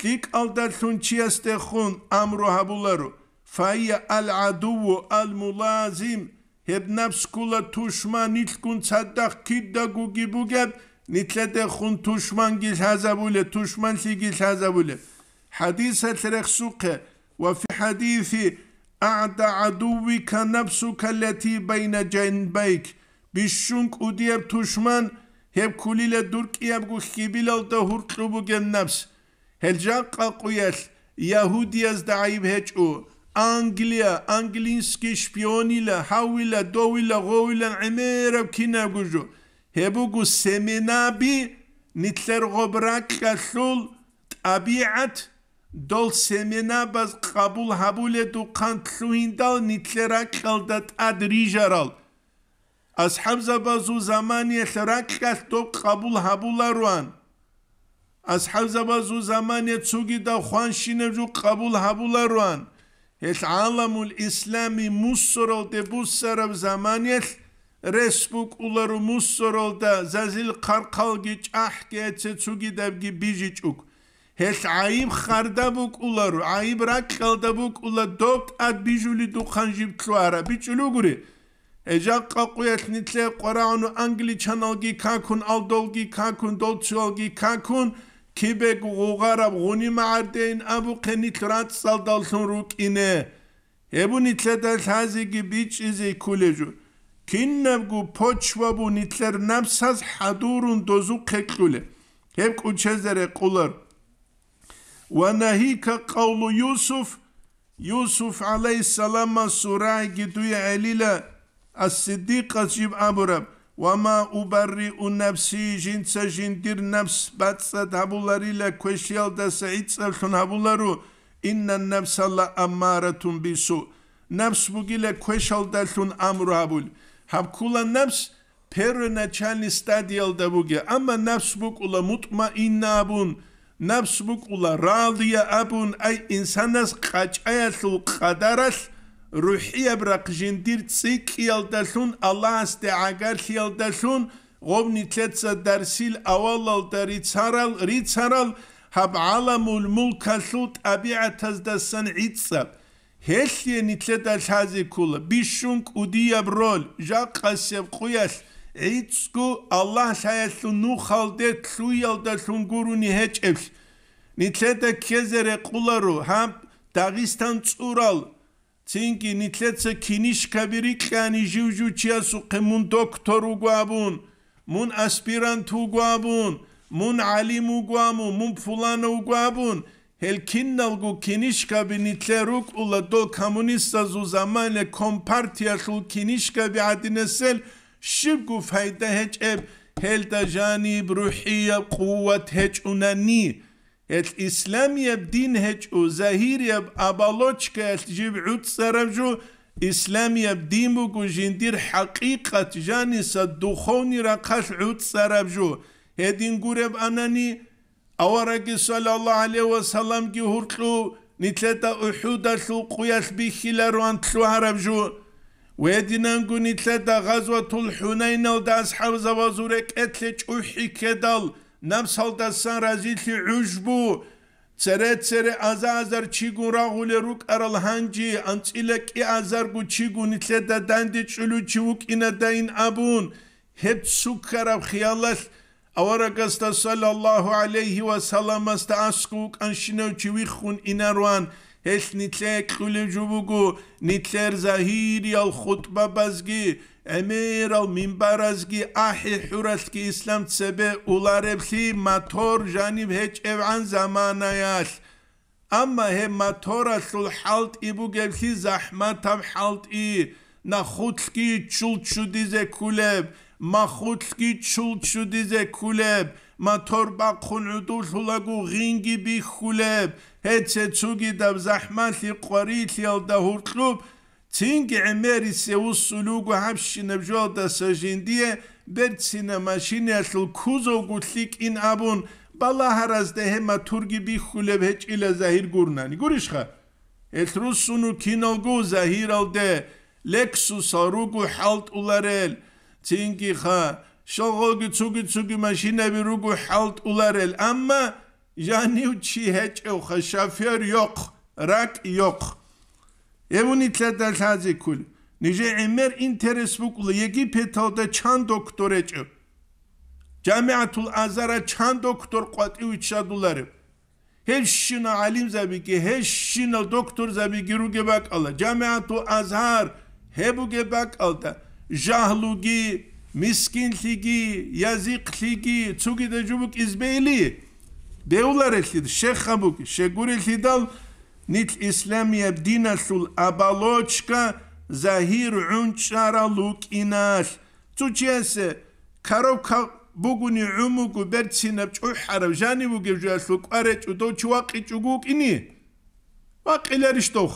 ثيك الدلون تشيستخون أمرو لرو فهي العدو الملازم هب نفس كولا تشمن نتكون صدق كيدا جوجي بوجب نتلت خون تشمن جيل هزبوله تشمن هزبو هزبوله حديث رخسوقه وفي حديثي أعد عدوك نفسك التي بين جنبيك بالشنك أديب تشمن هب كليل درك يبقو خيبيل دهور قلوبك النفس هل جاقا قيل يهودي از دعيب هجو أنجليا أنجلينسكي شبيونيلا هاويلا دويلا غويلا عميرا بكينا بجو هبوغو سمينابي نتلر غبراك كالشول طبيعة باز dolsemenabas qabul habule do qantluindal nitlera اد ریجرال از حمزه بازو زمانی خرک کس دو قبول حبول روان از حمزه بازو زمانی چوگی دا خوان شینه جو قبول حبول روان هیل عالم الاسلامی مصرال ده بسرم زمانیت رسپوک اولارو مصرال ده ززیل قرقال گیچ احکیه گیچه چوگی دبگی بیجی چوک ეს აი მხარდა ბუკულარო აი ბრა ხელდა ბუკულა დოქტ ად ბიჟული დუხანჟი ფლუარა ბიჭლუგური ეჯა ყაყუეთნი წე ყორანო ანგლი ჩანალგი ქაკუნ ალდოლგი ქაკუნ დოლჩოლგი ქაკუნ ქიბეგ უღარა ღუნი მარდენ აბუ ყენი ტრაც სალდალსონ რუკინე ებუნი წე და ლაზიგი ბიჭიზი ქულეჯუ კინნებგუ ფოჩვაბუნი წერ ნამსაზ ჰადურუნ დოზუ ქეკლულე ჰემ კუჩეზერე ყულარ Ve nehike kavlu Yusuf, Yusuf aleyhisselama surah giduya eliyle as-siddiqa cib aburab ve ma uberri'u nefsi cinse jindir nefs batset habullarıyla köşyal dese içselsun şun habuları. inna la ammaratun bisu nefs bugile köşyal desun amru habul hab kula nefs переначальный ama nefs ама нафс mutma inna bun ნაფს მუკულა რალია აბუნ აი ინსანას ყაჭაილუ ყადარას რუჰია ბრაკჟინ დირ ციკიალდასუნ ალას და აგალიალდასუნ ღობნი წეცა დარსილ ავალალ დარი ცარალ რიცარალ ჰაბ ალამულ მულკასუ ტაბიათას და სანიცა ჰესიენი წედა შაზიკულა ბიშუნკ უდიაბროლ ჟაყასებ ყუიას ეიცკუ ალლაჰ აესუნუ ხალდე ცუიალდა სუნგურუნი ჰეჭებს ნიცეთე ქეზერე ყულარო ჰამ დაღისტან წურალ ცინკი ნიცეთე ქინიშკაბირი ყანი ჟუჟუჩიასუ ყემუნ დოქტორუ გვაბუნ მუნ ასპირანტუ გვაბუნ მუნ ალიმუ გვამუ მუნ ფულანუ გვაბუნ Helkinnalgu kinişka bi nitleruk ula dol kamunista zu zamane kompartiya şul kinişka bi adinesel Szybko fayda heć eb helta janib ruhiye kuvvet heć unani. Et İslam yeb din heć u zahir yeb abaloçka et jib ut sarabju İslam yeb din bu kujindir hakikat jani sa dukhoni rakaş ut sarabju. Hedin gureb anani awaraki sallallahu aleyhi ve sellem ki hurtlu nitleta uhuda şu kuyas bihiler ve antlu harabju. ويدنانقو نتلدا غزوة الحنين دا أصحاب زوازورك أتلج أحي نم نمسال دستان رزيل عجبو تره تره از ازر چیگون را غول روک ارال هنجی انتیلک ای ازر گو چیگون اتله دا دندی چلو چیوک اینا دا این ابون هب سوک کرب خیالش اوارا گستا صلی الله علیه و سلام است اسکوک انشینو چیوی خون اینا روان ეს ნიცე ყვლი ჯუბუგუ ნიცერ ზაჰირი ალ ხუტბაბაზგი ემერ ალ მიმბარაზგი აჰი ჰურასკი ისლამ წებე ულარებსი მათორ ჟანი ვეჭევან ზამანაიალ ამა ჰე მათორა სულ ჰალტ იბუგებსი ზაჰმათამ ჰალტი ნა ხუთკი ჩულჩუდიზე ქულებ მა ხუთკი ჩულჩუდიზე ქულებ მთორბა ხუნუდუ ლულაგუ ღინგი ბიხულებ ეცე ცუგი და ზაჰმალი ყვრითიალ და ჰურტლუბ ცინგი ემერისე უსულუგუ ჰაბშინებ ჟალ და საჟინდიე ბერცინა მაშინეს ლკუზოგუ ლიკინ აბუნ ბალაჰარაზ და ჰემა თურგი ბიხულებ ეჭილა ზაჰირგურნანი გურიშხა ეს რუსუნუ კინოგუ ზაჰირალდე ლექსუსა რუგუ ჰალტულარელ ცინგი ხა შოღოლგი ცუგი ცუგი მაშინები როგუ ჰალტ ულარელ ამმა ჟანიუ ჩი ჰეჭევ ხა შაფიარ იოხ რაკ იოხ ემუნი თლადა ლაზი კულ ნიჟე ემერ ინტერეს ბუკულ ეგი ფეთალდა ჩან დოქტორ ეჭევ ჯამიათულ აზარა ჩან დოქტორ ყატივი ჩადულარე ჰეშინა ალიმ ზაბიკი ჰეშინა დოქტორ ზაბიკი როგებაკალა ჯამიათულ აზარ ჰებუგებაკალდა ჟაჰლუგი miskinligi yazikligi tsugidejubuk izbeyli beularelid shekhabuk shegurelidal nit islamiya dinasul abalochka zahir unchara lukinash tsuchese karovka buguni umugu bertsinab chuhara janibu gevjaslu qarechu do chuaqichugu qini vaqilerishtokh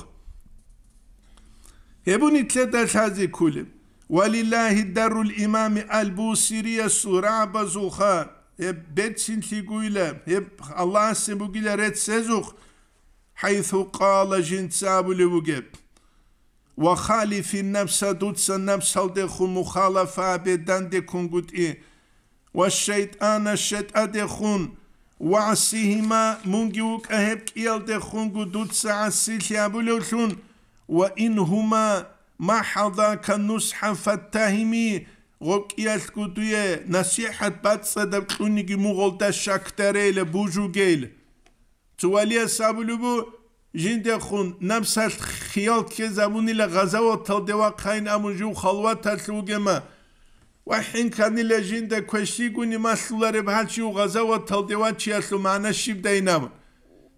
hebuni tletashazi kulib ولله الدر الإمام البوسيري سورا بزوخا هب سنتي قويلة هب الله قيلة رد سيزوخ حيث قال جنساب لوجب وخالف النفس دوتس النفس الدخو مخالفة بدن دكون قد إيه والشيطان الشيطان دخون وعسيهما منجوك أهب كيال دخون قدوت سعسي ثيابلوشون وإنهما ما حضاك فتهمي فاتهمي غوكيات كودوية نصيحة بات صدب تلونيكي مغول تشاك تريل بوجو جيل توالي سابلو بو جند خون نمسات خيال كي زموني و وطل دوا قاين امونجو خلوات تلوغما وحين كان ما كوشي قوني و بهاتشي و وطل دوا تشيسلو معنا شيب دينام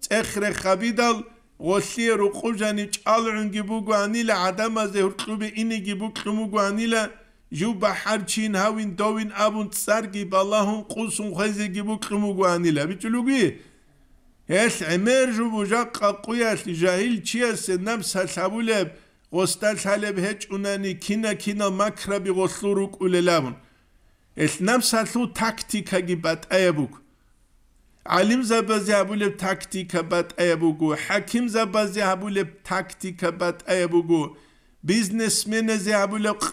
تخر خبیدال وسیر رو قوزانی چال رنگی بگوانی ل عدم از هر طوب اینی گی بکلمو گوانی ل جو به هر چین داوین وین دوین آبند سرگی بالاهم قوسون خزه گی بکلمو گوانی ل بی تلوگی هست عمر جو بجا قویش جاهل چیه س نم سال سبولب وستال سالب هچ اونانی کی نا کی نا مکر بی وسیر و قوی لابن هست نم سالو تاکتیکه گی بات ایبوک علیم زبازی بازی ابول تاکتیک بات ای بگو حکیم ز بازی ابول تاکتیک بات ای بگو بیزنس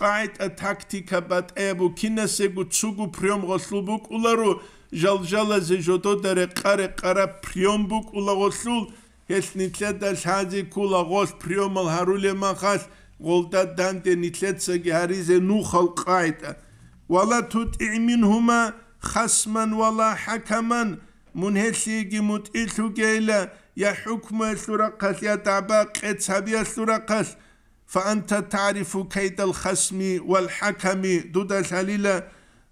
قایت تاکتیک بات ای بگو کی نسی گو چوگو پریم غسلو بگو اولا رو جال جال از جدود در قار قار پریم بگو اولا غسل هست نیت داشت هزی کولا غس پریم مال هرولی ما خس گلدا دانت نیت سعی هری ز نخال قایت توت امین هما خسمن ولا حکمن მუნჰესიგი მუტილუგელა ია ჰუკმა სურაკას ია ტაბა ყეცაბია სურაკას ფანტა ტარიფუ ქაიდალ ხასმი ვალ ჰაკამი დუდა ხალილა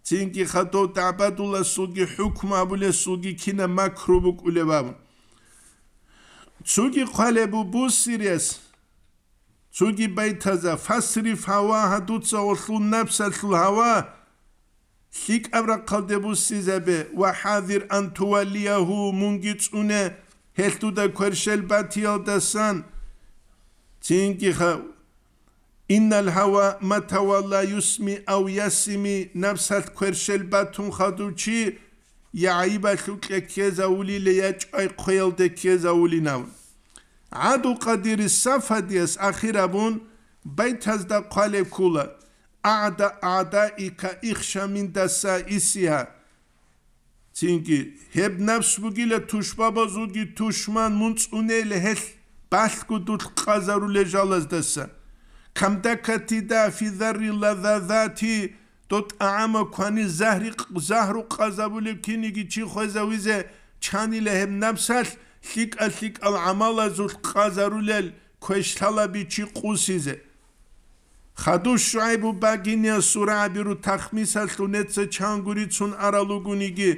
ცინკი ხატო ტაბადულა სუგი ჰუკმა ბულე სუგი ქინა მაკრუბუ კულევა ცუგი ყალებუ ბუსირეს ცუგი ბაითაზა ფასრი ფავა ჰადუცა ოლუ ნაფსალ ჰავა سیک ابرا قلده بو سیزه به و حاضر ان توالیه و منگیچ اونه هلتو دا کرشل باتیال دستان چین که خو این الهوا ما توالا یسمی او یسمی نفسات کرشل باتون خدو چی یعی با شوک یکی زولی لیچ ای قیل دکی زولی نون عادو قدیر صفه دیست اخیر بون بیت از دا قال a'da a'daika ihşa min dasaisiha çünkü hep nefs bugile tuşba bozu ki tuşman munç uneyle hel bas kudut kazaru lejalaz desa kamda katida fi zerri lazazati dot ama kani zahri zahru kazabule kini ki çi khozavize çanile hep nefsal sik asik al amala zut kazarulel koştala bi çi qusize ხადუ შუაიბუ ბაგინია სურაბირუ თახმისალუნეცე ჩანგურიცუნ არალუგუნიგი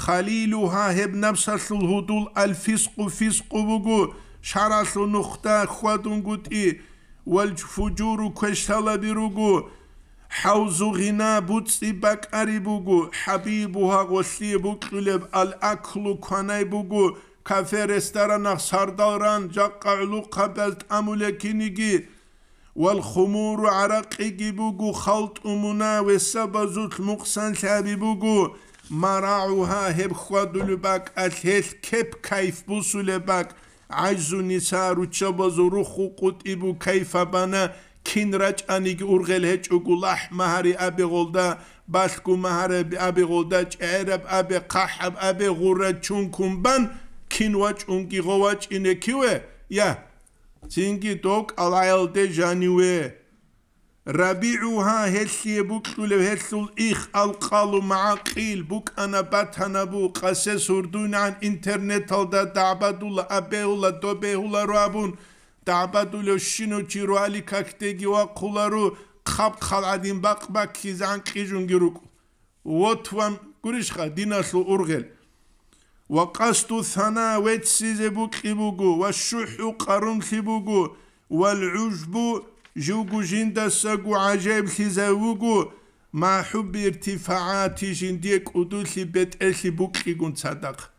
ხალილუ ჰაჰებ ნაფსალუ ჰუდულ ალფისყუ ფისყუბუგუ შარალუ ნუხტა ხვადუნგუტი ვალჯ ფუჯურუ ქეშთალაბირუგუ ჰავზუ ღინა ბუცი ბაკარიბუგუ ჰაბიბუ ჰაღოსლი ბუკლებ ალ აქლუ ქვანაიბუგუ ქაფე რესტარანახ სარდალრან ჯაყაულუ ყაბელტ ამულექინიგი والخمور عرق جبوغو خلط أمنا وسبزوت مقصن شابيبوغو مراعوها هب خوادل باك أتهيث كيف كيف بوصل باك عجزو نسارو چبازو روخو قد إبو كيف بانا كين رج أنيك أرغل هجوغو لح مهاري أبي غولدا باسكو مهاري أبي غولدا جعرب أبي قحب أبي غورة چون كنبان كين واج أنكي غواج إنكيوه يه yeah. Çinki tok alayl de janüe. Rabi'uha hessi buklule hessul ih alqalu maqil buk ana batana bu qase surdunan internet alda dabadul abeula dobeula rabun dabadul şinu ciro ali kaktegi va kularu khap khaladin bak bak kizan qijun giruk. Votvan gurishqa dinaslu urgel. وقصد ثنا ويتسيز بوكيبوغو والشح قرن خيبوغو والعجب جوغو جندا ساغو عجيب خيزاوغو مع حب ارتفاعات جنديك ودوثي بيت اخي بوكي قن صدق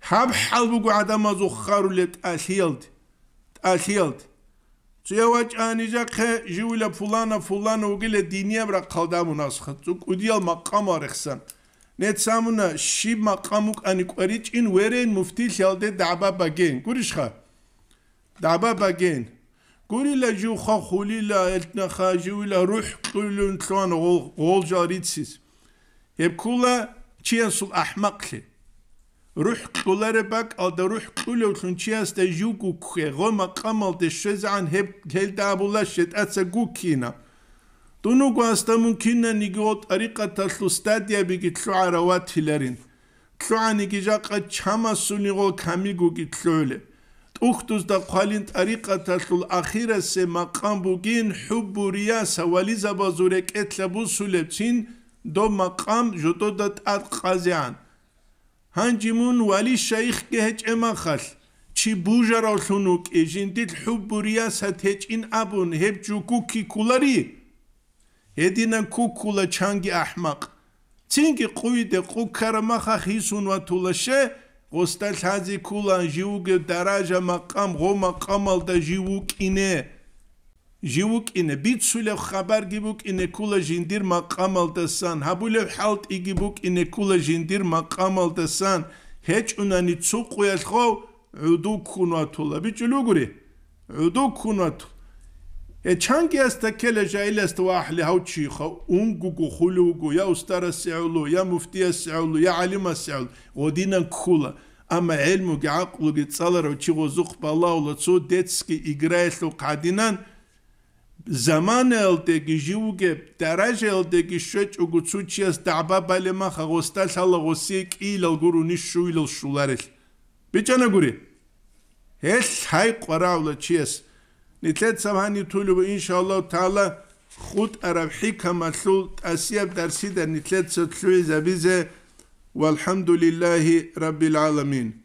حب حلبوغو عدم زخارو لت اخيلد اخيلد تيواج انيجا خي جولا فلانا فلانا وقيل الدنيا برا قلدامو ناسخة تسوك وديال مقام رخسان ნეცამნა ში მაყამუკანი ყერიჭინ ვერენ მუფთი შალდე დააბაბაგენ გურიშხა დააბაბაგენ გურილა ჯუხა ხულილა ელტნა ხაჯულა რუჰ ყულუნ თონ ოლჯარიცის ებკულა ჩიასულ აჰმაკლი რუჰ ყულარე ბაკ ალდა რუჰ ყულუ თონ ჩიას და ჯუკუ ქე ღომა ყამალ და შეზან ჰებ გელდაბულა შეტაცა გუკინა Тунуг уаста мүмкинэ нигот арика таллу стадия бигитлу арава тиларин. Тлуани гижақа чамасуни гол камигу гитлуэле. Тухтуз да квалинт арика таллу ахирасе макамбу гин хуббу рияса вализа базуре кетла бусуле цин до макам жуто да тат хазиан. Ханчимун вали шайх гэхэч эмахал. Чи бужарал хунук эжиндил хуббу рияса течин абун хэбчу куки куларик. ედინა კუკულა ჩანგი აჰმაყ ცინგი ყუიდე ყუქარა მახა ხისუნ ვათულაშე ოსტა ლაძი კულან ჟიუგე დარაჟა მაყამ ღომა ყამალ და ჟიუკინე ჟიუკინე ბიცულე ხაბარ გიბუკინე კულა ჟინდირ მაყამალ და სან ჰაბულე ჰალტ იგიბუკინე კულა ჟინდირ მაყამალ და სან ჰეჭუნანი ცუყუელ ხო უდუკუნა თულა ბიჭულუგური უდუკუნა თულა ჩანკიას და ქელე ჟაილეს თუ აჰლი ჰაუჩი ხო უნგუ გუ ხულუ გუ ია უსტარა სიულუ ია მუფტია სიულუ ია ალიმა სიულუ ოდინა ქულა ამა ელმუ გი აყლუ გი წალარო ჩი ღო ზუხ ბალაულა ცო დეცკი იგრაესლუ ყადინან ზამანელდე გი ჟიუგე დარაჟელდე გი შეჭ უგუ ცუჩიას დაბაბალე მა ხაგოსტა სალა ღო სი კილალ გურუ ნიშუილალ შულარელ ბიჭანა გური ეს ჰაი ყვარავლა ჩიეს ჩიეს لتتسم هنی طولو انشاءالله تعالی خود عربحی کمسلو اسیب درسی در نتلت ستسوی زبیزه والحمد لله رب العالمین